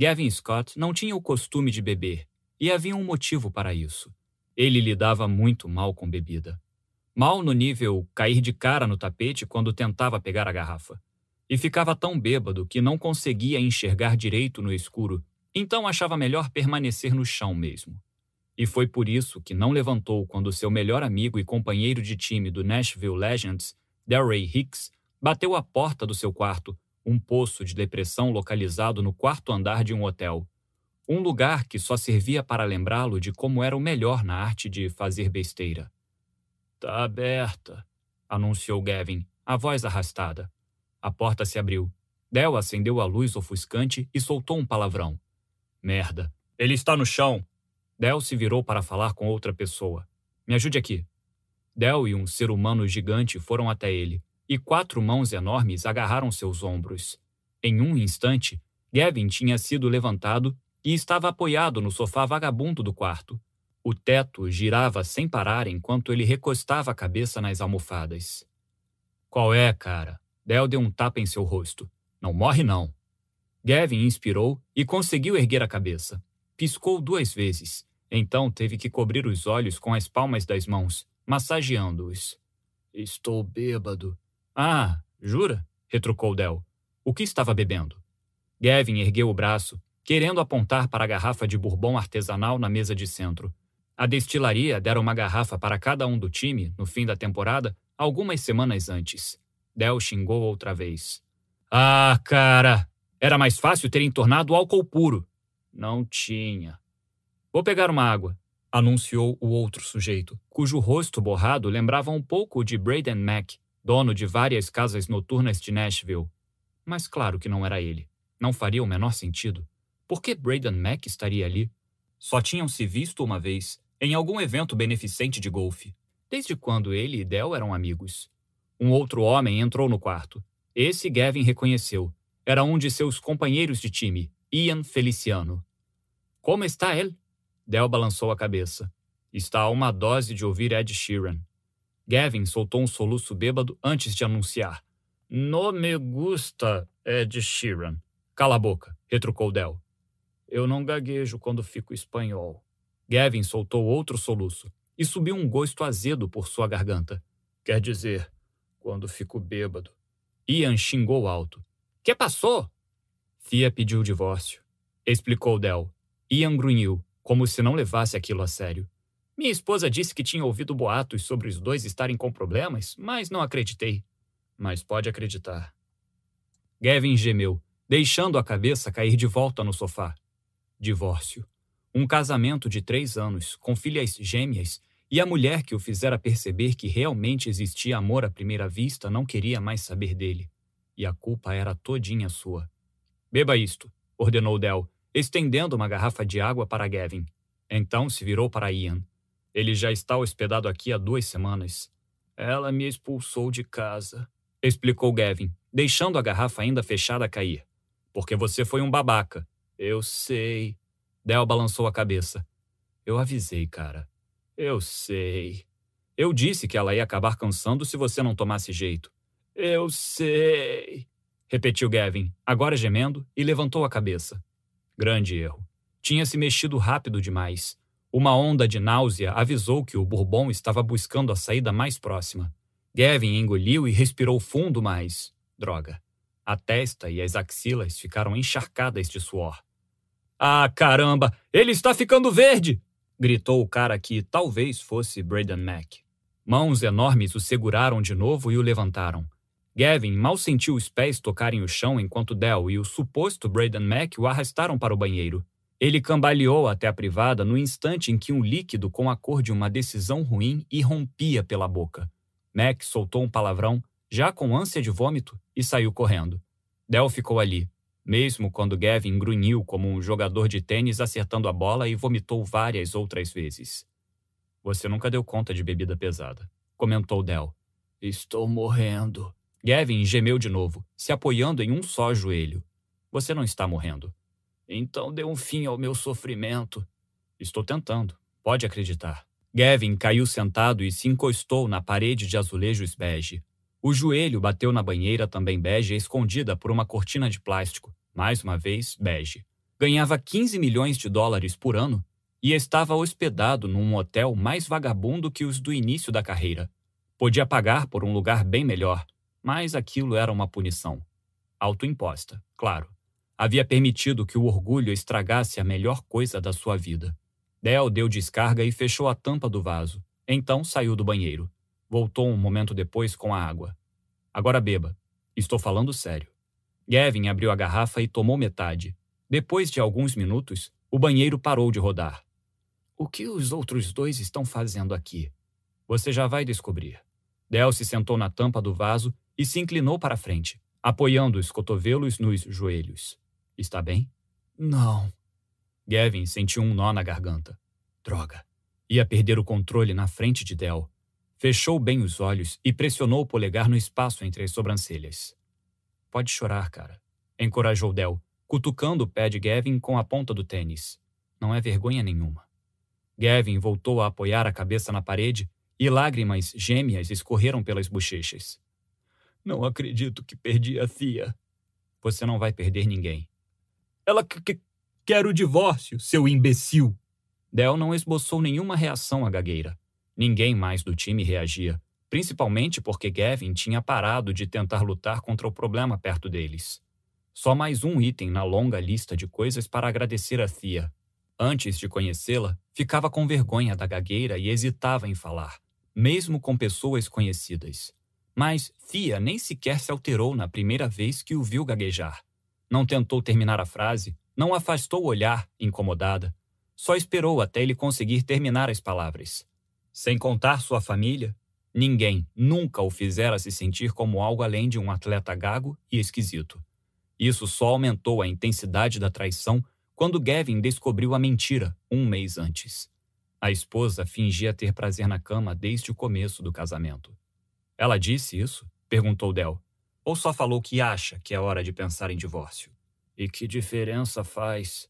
Gavin Scott não tinha o costume de beber, e havia um motivo para isso. Ele lidava muito mal com bebida. Mal no nível cair de cara no tapete quando tentava pegar a garrafa. E ficava tão bêbado que não conseguia enxergar direito no escuro, então achava melhor permanecer no chão mesmo. E foi por isso que não levantou quando seu melhor amigo e companheiro de time do Nashville Legends, Delray Hicks, bateu a porta do seu quarto um poço de depressão localizado no quarto andar de um hotel. Um lugar que só servia para lembrá-lo de como era o melhor na arte de fazer besteira. Tá aberta, anunciou Gavin, a voz arrastada. A porta se abriu. Del acendeu a luz ofuscante e soltou um palavrão. Merda. Ele está no chão. Del se virou para falar com outra pessoa. Me ajude aqui. Del e um ser humano gigante foram até ele e quatro mãos enormes agarraram seus ombros. Em um instante, Gavin tinha sido levantado e estava apoiado no sofá vagabundo do quarto. O teto girava sem parar enquanto ele recostava a cabeça nas almofadas. Qual é, cara? Del deu um tapa em seu rosto. Não morre, não. Gavin inspirou e conseguiu erguer a cabeça. Piscou duas vezes. Então teve que cobrir os olhos com as palmas das mãos, massageando-os. Estou bêbado, ah, jura? retrucou Del. O que estava bebendo? Gavin ergueu o braço, querendo apontar para a garrafa de bourbon artesanal na mesa de centro. A destilaria dera uma garrafa para cada um do time, no fim da temporada, algumas semanas antes. Del xingou outra vez. Ah, cara! Era mais fácil terem tornado álcool puro. Não tinha. Vou pegar uma água, anunciou o outro sujeito, cujo rosto borrado lembrava um pouco o de Braden Mack, dono de várias casas noturnas de Nashville. Mas claro que não era ele. Não faria o menor sentido. Por que Braden Mack estaria ali? Só tinham se visto uma vez, em algum evento beneficente de golfe. Desde quando ele e Dell eram amigos? Um outro homem entrou no quarto. Esse Gavin reconheceu. Era um de seus companheiros de time, Ian Feliciano. Como está ele? Del balançou a cabeça. Está a uma dose de ouvir Ed Sheeran. Gavin soltou um soluço bêbado antes de anunciar. No me gusta é, Ed Sheeran. Cala a boca, retrucou Del. Eu não gaguejo quando fico espanhol. Gavin soltou outro soluço e subiu um gosto azedo por sua garganta. Quer dizer, quando fico bêbado. Ian xingou alto. Que passou? Fia pediu divórcio. Explicou Del. Ian grunhiu, como se não levasse aquilo a sério. Minha esposa disse que tinha ouvido boatos sobre os dois estarem com problemas, mas não acreditei. Mas pode acreditar. Gavin gemeu, deixando a cabeça cair de volta no sofá. Divórcio. Um casamento de três anos, com filhas gêmeas, e a mulher que o fizera perceber que realmente existia amor à primeira vista não queria mais saber dele. E a culpa era todinha sua. Beba isto, ordenou Del, estendendo uma garrafa de água para Gavin. Então se virou para Ian. Ele já está hospedado aqui há duas semanas. Ela me expulsou de casa, explicou Gavin, deixando a garrafa ainda fechada cair. Porque você foi um babaca. Eu sei. Del balançou a cabeça. Eu avisei, cara. Eu sei. Eu disse que ela ia acabar cansando se você não tomasse jeito. Eu sei. Repetiu Gavin, agora gemendo, e levantou a cabeça. Grande erro. Tinha se mexido rápido demais. Uma onda de náusea avisou que o Bourbon estava buscando a saída mais próxima. Gavin engoliu e respirou fundo, mas. droga. A testa e as axilas ficaram encharcadas de suor. Ah, caramba! Ele está ficando verde! gritou o cara que talvez fosse Braden Mack. Mãos enormes o seguraram de novo e o levantaram. Gavin mal sentiu os pés tocarem o chão enquanto Dell e o suposto Braden Mack o arrastaram para o banheiro. Ele cambaleou até a privada no instante em que um líquido com a cor de uma decisão ruim irrompia pela boca. Mac soltou um palavrão, já com ânsia de vômito, e saiu correndo. Del ficou ali, mesmo quando Gavin grunhiu como um jogador de tênis acertando a bola e vomitou várias outras vezes. Você nunca deu conta de bebida pesada, comentou Del. Estou morrendo. Gavin gemeu de novo, se apoiando em um só joelho. Você não está morrendo. Então dê um fim ao meu sofrimento. Estou tentando, pode acreditar. Gavin caiu sentado e se encostou na parede de azulejos bege. O joelho bateu na banheira também bege, escondida por uma cortina de plástico, mais uma vez bege. Ganhava 15 milhões de dólares por ano e estava hospedado num hotel mais vagabundo que os do início da carreira. Podia pagar por um lugar bem melhor, mas aquilo era uma punição. Autoimposta, claro havia permitido que o orgulho estragasse a melhor coisa da sua vida. Del deu descarga e fechou a tampa do vaso. Então saiu do banheiro. Voltou um momento depois com a água. Agora beba. Estou falando sério. Gavin abriu a garrafa e tomou metade. Depois de alguns minutos, o banheiro parou de rodar. O que os outros dois estão fazendo aqui? Você já vai descobrir. Del se sentou na tampa do vaso e se inclinou para frente, apoiando os cotovelos nos joelhos. Está bem? Não. Gavin sentiu um nó na garganta. Droga. Ia perder o controle na frente de Del. Fechou bem os olhos e pressionou o polegar no espaço entre as sobrancelhas. Pode chorar, cara. Encorajou Del, cutucando o pé de Gavin com a ponta do tênis. Não é vergonha nenhuma. Gavin voltou a apoiar a cabeça na parede e lágrimas gêmeas escorreram pelas bochechas. Não acredito que perdi a Fia. Você não vai perder ninguém. Ela que, quer o divórcio, seu imbecil. Del não esboçou nenhuma reação à gagueira. Ninguém mais do time reagia, principalmente porque Gavin tinha parado de tentar lutar contra o problema perto deles. Só mais um item na longa lista de coisas para agradecer a Thea. Antes de conhecê-la, ficava com vergonha da gagueira e hesitava em falar, mesmo com pessoas conhecidas. Mas Thea nem sequer se alterou na primeira vez que o viu gaguejar. Não tentou terminar a frase, não afastou o olhar, incomodada. Só esperou até ele conseguir terminar as palavras. Sem contar sua família, ninguém nunca o fizera se sentir como algo além de um atleta gago e esquisito. Isso só aumentou a intensidade da traição quando Gavin descobriu a mentira um mês antes. A esposa fingia ter prazer na cama desde o começo do casamento. Ela disse isso? perguntou Del. Ou só falou que acha que é hora de pensar em divórcio? E que diferença faz?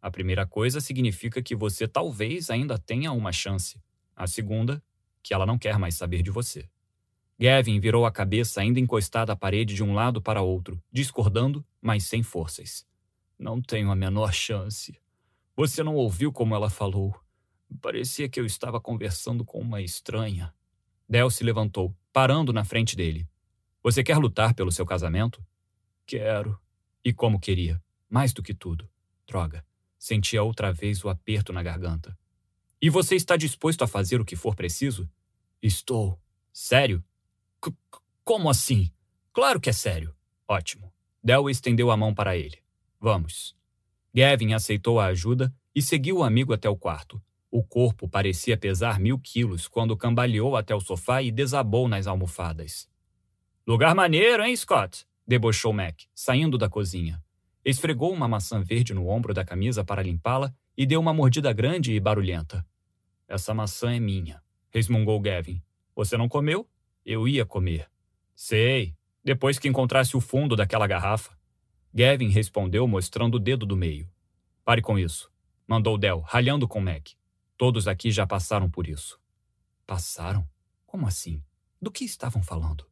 A primeira coisa significa que você talvez ainda tenha uma chance. A segunda, que ela não quer mais saber de você. Gavin virou a cabeça ainda encostada à parede de um lado para outro, discordando, mas sem forças. Não tenho a menor chance. Você não ouviu como ela falou. Parecia que eu estava conversando com uma estranha. Del se levantou, parando na frente dele. Você quer lutar pelo seu casamento? Quero. E como queria? Mais do que tudo. Droga. Sentia outra vez o aperto na garganta. E você está disposto a fazer o que for preciso? Estou. Sério? C como assim? Claro que é sério. Ótimo. Del estendeu a mão para ele. Vamos. Gavin aceitou a ajuda e seguiu o amigo até o quarto. O corpo parecia pesar mil quilos quando cambaleou até o sofá e desabou nas almofadas. Lugar maneiro, hein, Scott? debochou Mac, saindo da cozinha. Esfregou uma maçã verde no ombro da camisa para limpá-la e deu uma mordida grande e barulhenta. Essa maçã é minha, resmungou Gavin. Você não comeu? Eu ia comer. Sei, depois que encontrasse o fundo daquela garrafa. Gavin respondeu mostrando o dedo do meio. Pare com isso, mandou Del, ralhando com Mac. Todos aqui já passaram por isso. Passaram? Como assim? Do que estavam falando?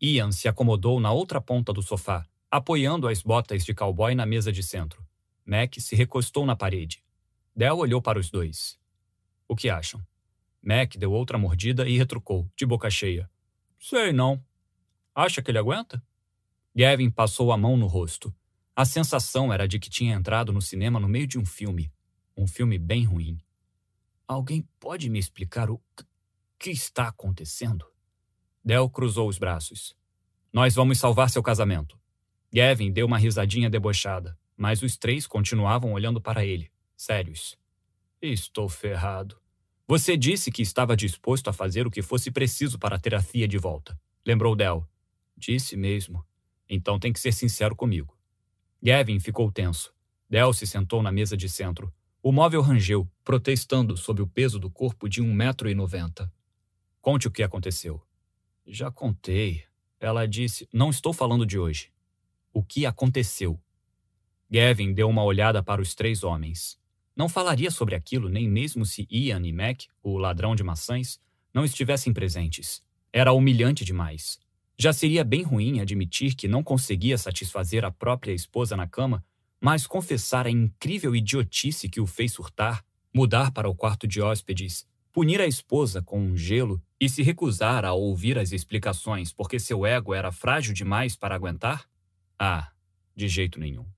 Ian se acomodou na outra ponta do sofá, apoiando as botas de cowboy na mesa de centro. Mac se recostou na parede. Del olhou para os dois. O que acham? Mac deu outra mordida e retrucou, de boca cheia. Sei não. Acha que ele aguenta? Gavin passou a mão no rosto. A sensação era de que tinha entrado no cinema no meio de um filme. Um filme bem ruim. Alguém pode me explicar o que está acontecendo? Del cruzou os braços. Nós vamos salvar seu casamento. Gavin deu uma risadinha debochada, mas os três continuavam olhando para ele, sérios. Estou ferrado. Você disse que estava disposto a fazer o que fosse preciso para ter a Fia de volta, lembrou Del. Disse mesmo. Então tem que ser sincero comigo. Gavin ficou tenso. Del se sentou na mesa de centro. O móvel rangeu, protestando sob o peso do corpo de 1,90m. Conte o que aconteceu. Já contei. Ela disse: Não estou falando de hoje. O que aconteceu? Gavin deu uma olhada para os três homens. Não falaria sobre aquilo nem mesmo se Ian e Mac, o ladrão de maçãs, não estivessem presentes. Era humilhante demais. Já seria bem ruim admitir que não conseguia satisfazer a própria esposa na cama, mas confessar a incrível idiotice que o fez surtar, mudar para o quarto de hóspedes punir a esposa com um gelo e se recusar a ouvir as explicações porque seu ego era frágil demais para aguentar? Ah, de jeito nenhum.